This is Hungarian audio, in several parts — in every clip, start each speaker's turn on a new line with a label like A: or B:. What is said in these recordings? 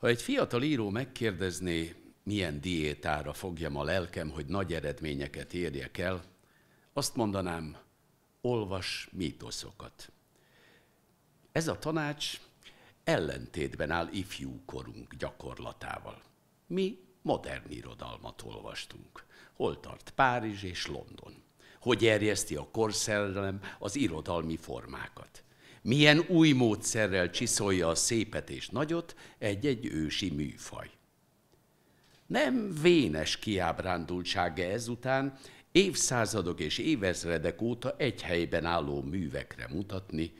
A: Ha egy fiatal író megkérdezné, milyen diétára fogjam a lelkem, hogy nagy eredményeket érjek el, azt mondanám, olvas mítoszokat. Ez a tanács ellentétben áll ifjú korunk gyakorlatával. Mi modern irodalmat olvastunk. Hol tart Párizs és London? Hogy erjeszti a korszellem az irodalmi formákat? milyen új módszerrel csiszolja a szépet és nagyot egy-egy ősi műfaj. Nem vénes kiábrándultsága ezután évszázadok és évezredek óta egy helyben álló művekre mutatni,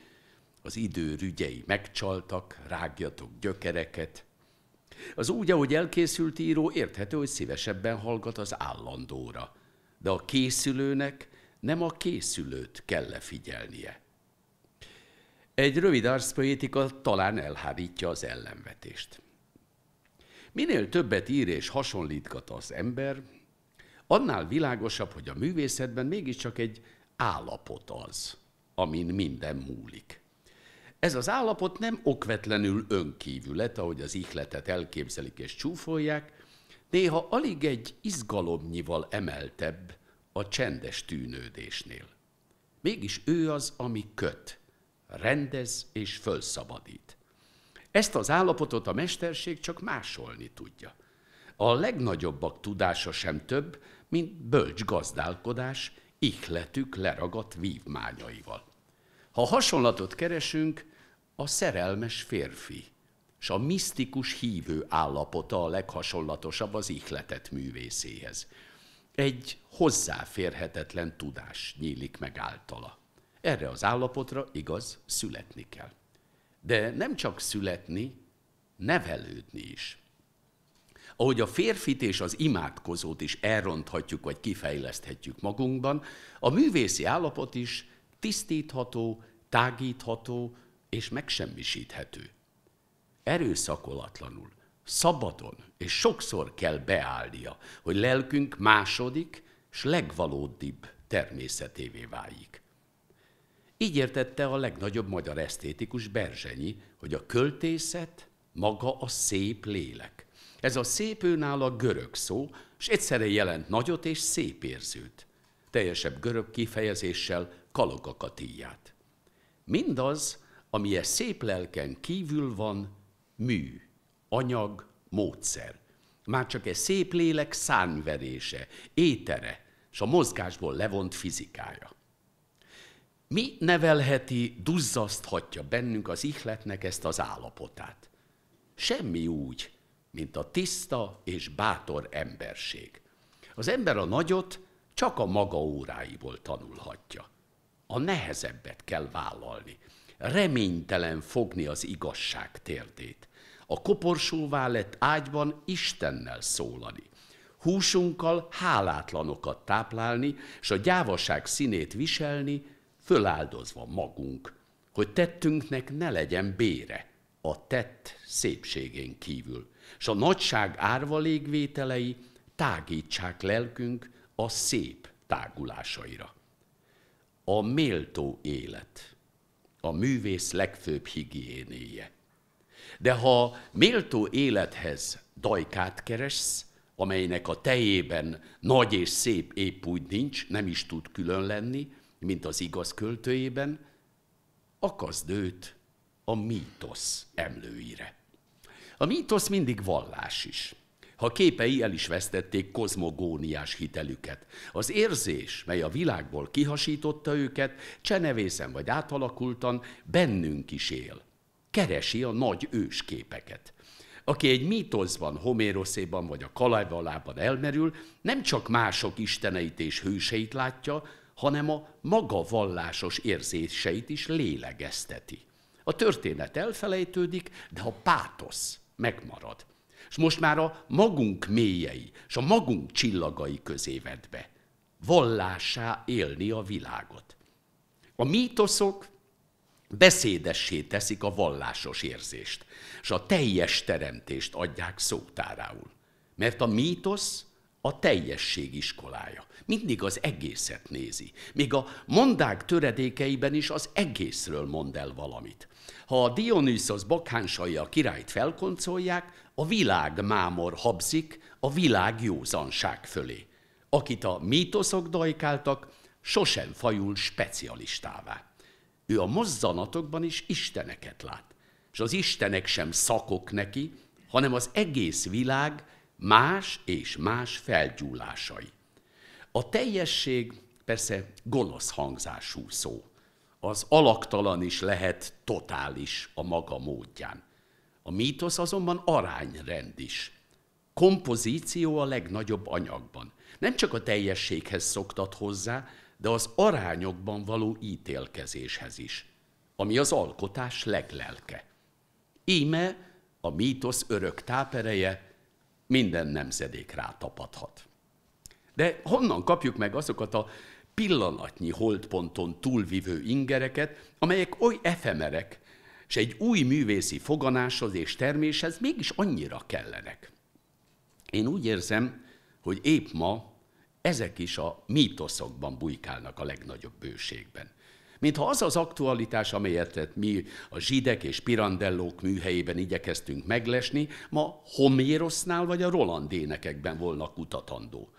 A: az idő rügyei megcsaltak, rágjatok gyökereket. Az úgy, ahogy elkészült író, érthető, hogy szívesebben hallgat az állandóra, de a készülőnek nem a készülőt kell figyelnie. Egy rövid arszpoétika talán elhárítja az ellenvetést. Minél többet ír és hasonlítgat az ember, annál világosabb, hogy a művészetben mégiscsak egy állapot az, amin minden múlik. Ez az állapot nem okvetlenül önkívület, ahogy az ihletet elképzelik és csúfolják, néha alig egy izgalomnyival emeltebb a csendes tűnődésnél. Mégis ő az, ami köt – rendez és fölszabadít. Ezt az állapotot a mesterség csak másolni tudja. A legnagyobbak tudása sem több, mint bölcs gazdálkodás, ihletük leragadt vívmányaival. Ha hasonlatot keresünk, a szerelmes férfi és a misztikus hívő állapota a leghasonlatosabb az ihletet művészéhez. Egy hozzáférhetetlen tudás nyílik meg általa. Erre az állapotra igaz, születni kell. De nem csak születni, nevelődni is. Ahogy a férfit és az imádkozót is elronthatjuk vagy kifejleszthetjük magunkban, a művészi állapot is tisztítható, tágítható és megsemmisíthető. Erőszakolatlanul, szabadon és sokszor kell beállnia, hogy lelkünk második és legvalódibb természetévé váljik. Így értette a legnagyobb magyar esztétikus Berzsenyi, hogy a költészet maga a szép lélek. Ez a szép őnál a görög szó, és egyszerre jelent nagyot és szép érzőt. Teljesebb görög kifejezéssel kalogakatíját. Mindaz, ami e szép lelken kívül van, mű, anyag, módszer. Már csak e szép lélek szánverése, étere, és a mozgásból levont fizikája. Mi nevelheti, duzzaszthatja bennünk az ihletnek ezt az állapotát? Semmi úgy, mint a tiszta és bátor emberség. Az ember a nagyot csak a maga óráiból tanulhatja. A nehezebbet kell vállalni. Reménytelen fogni az igazság térdét. A koporsóvá lett ágyban Istennel szólani. Húsunkkal hálátlanokat táplálni, és a gyávaság színét viselni, föláldozva magunk, hogy tettünknek ne legyen bére a tett szépségén kívül, s a nagyság árva légvételei tágítsák lelkünk a szép tágulásaira. A méltó élet a művész legfőbb higiénéje. De ha méltó élethez dajkát keresz, amelynek a tejében nagy és szép épp úgy nincs, nem is tud külön lenni, mint az igaz költőjében, akaszd őt a mítosz emlőire. A mítosz mindig vallás is. Ha képei el is vesztették kozmogóniás hitelüket. Az érzés, mely a világból kihasította őket, csenevészen vagy átalakultan, bennünk is él. Keresi a nagy ősképeket. Aki egy mítoszban, Homéroszéban vagy a Kalajvalában elmerül, nem csak mások isteneit és hőseit látja, hanem a maga vallásos érzéseit is lélegezteti. A történet elfelejtődik, de a pátosz megmarad. És most már a magunk mélyei és a magunk csillagai közé vett be. Vallássá élni a világot. A mítoszok beszédessé teszik a vallásos érzést, és a teljes teremtést adják szótárául. Mert a mítosz a teljesség iskolája. Mindig az egészet nézi. Még a mondák töredékeiben is az egészről mond el valamit. Ha a Dionysos bakhánsai a királyt felkoncolják, a világ mámor habzik, a világ józanság fölé. Akit a mítoszok dajkáltak, sosem fajul specialistává. Ő a mozzanatokban is isteneket lát, és az istenek sem szakok neki, hanem az egész világ más és más felgyúlásai. A teljesség persze gonosz hangzású szó. Az alaktalan is lehet totális a maga módján. A mítosz azonban arányrend is. Kompozíció a legnagyobb anyagban. Nem csak a teljességhez szoktat hozzá, de az arányokban való ítélkezéshez is, ami az alkotás leglelke. Íme a mítosz örök tápereje, minden nemzedék rátapadhat. De honnan kapjuk meg azokat a pillanatnyi holdponton túlvivő ingereket, amelyek oly efemerek, és egy új művészi foganáshoz és terméshez mégis annyira kellenek. Én úgy érzem, hogy épp ma ezek is a mítoszokban bujkálnak a legnagyobb bőségben. Mintha az az aktualitás, amelyet mi a zsidek és pirandellók műhelyében igyekeztünk meglesni, ma Homérosznál vagy a Roland énekekben volna kutatandó.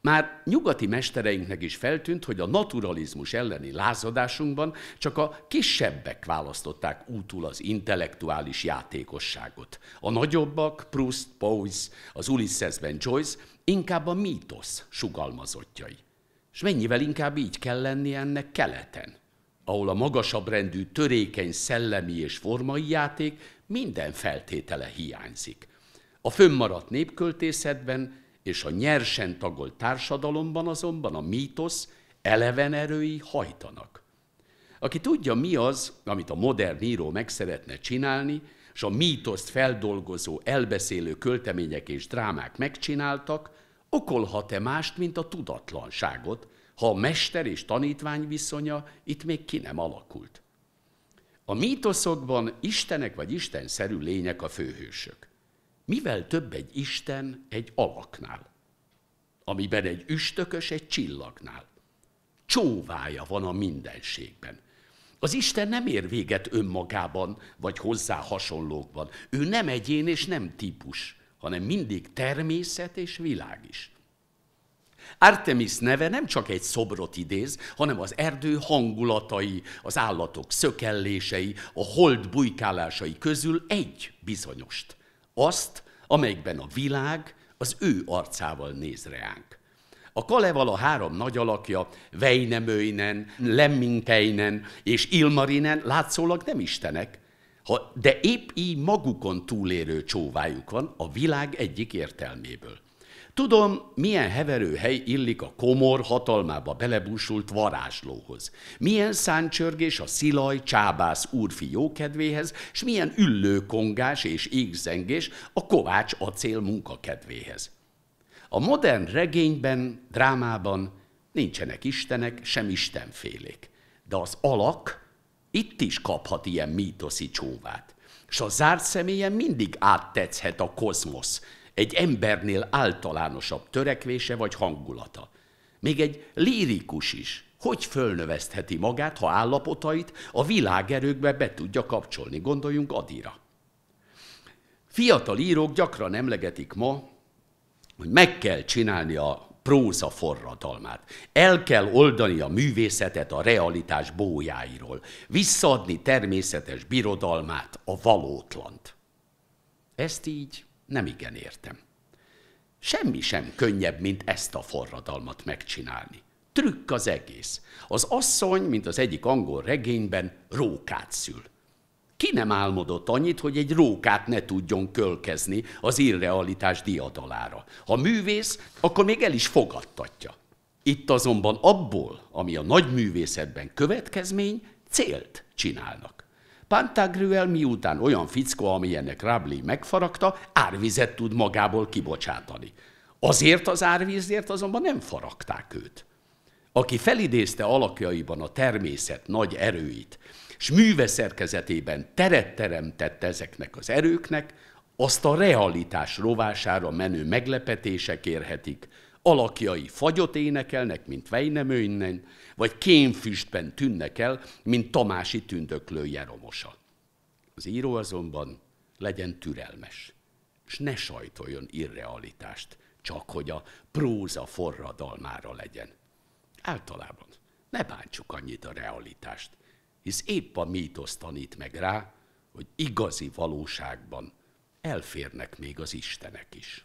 A: Már nyugati mestereinknek is feltűnt, hogy a naturalizmus elleni lázadásunkban csak a kisebbek választották útul az intellektuális játékosságot. A nagyobbak, Proust, Poise, az Ulyssesben Joyce, inkább a mítosz sugalmazottjai. És mennyivel inkább így kell lenni ennek keleten ahol a magasabb rendű törékeny szellemi és formai játék minden feltétele hiányzik. A fönnmaradt népköltészetben és a nyersen tagolt társadalomban azonban a mítosz eleven erői hajtanak. Aki tudja, mi az, amit a modern író meg szeretne csinálni, és a mítoszt feldolgozó, elbeszélő költemények és drámák megcsináltak, okolhat-e mást, mint a tudatlanságot, ha a mester és tanítvány viszonya itt még ki nem alakult. A mítoszokban istenek vagy istenszerű lények a főhősök. Mivel több egy isten egy alaknál, amiben egy üstökös egy csillagnál. Csóvája van a mindenségben. Az Isten nem ér véget önmagában, vagy hozzá hasonlókban. Ő nem egyén és nem típus, hanem mindig természet és világ is. Artemis neve nem csak egy szobrot idéz, hanem az erdő hangulatai, az állatok szökellései, a hold bujkálásai közül egy bizonyost. Azt, amelyikben a világ az ő arcával néz ránk. A Kaleval a három nagy alakja, Vejnemöinen, Lemminkeinen és Ilmarinen látszólag nem istenek, ha, de épp így magukon túlérő csóvájuk van a világ egyik értelméből. Tudom, milyen heverő hely illik a komor hatalmába belebúsult varázslóhoz, milyen száncsörgés a szilaj csábász úrfi jókedvéhez, s milyen üllőkongás és égzengés a kovács acél munkakedvéhez. A modern regényben, drámában nincsenek istenek, sem istenfélék, de az alak itt is kaphat ilyen mítoszi csóvát, s a zárt személyen mindig áttetszhet a kozmosz, egy embernél általánosabb törekvése vagy hangulata. Még egy lírikus is, hogy fölnövesztheti magát, ha állapotait a világerőkbe be tudja kapcsolni, gondoljunk Adira. Fiatal írók gyakran emlegetik ma, hogy meg kell csinálni a próza forradalmát. El kell oldani a művészetet a realitás bójáiról, visszaadni természetes birodalmát, a valótlant. Ezt így nem igen értem. Semmi sem könnyebb, mint ezt a forradalmat megcsinálni. Trükk az egész. Az asszony, mint az egyik angol regényben, rókát szül. Ki nem álmodott annyit, hogy egy rókát ne tudjon kölkezni az irrealitás diadalára? Ha művész, akkor még el is fogadtatja. Itt azonban abból, ami a nagy művészetben következmény, célt csinálnak. Pantagruel miután olyan fickó, amilyennek Rabli megfaragta, árvizet tud magából kibocsátani. Azért az árvízért azonban nem faragták őt. Aki felidézte alakjaiban a természet nagy erőit, s műveszerkezetében teret teremtett ezeknek az erőknek, azt a realitás rovására menő meglepetések érhetik, Alakjai fagyot énekelnek, mint Vejneműnnen, vagy kémfüstben tűnnek el, mint Tamási tündöklő jeromosa. Az író azonban legyen türelmes, és ne sajtoljon irrealitást, csak hogy a próza forradalmára legyen. Általában ne bántsuk annyit a realitást, hisz épp a mítosz tanít meg rá, hogy igazi valóságban elférnek még az istenek is.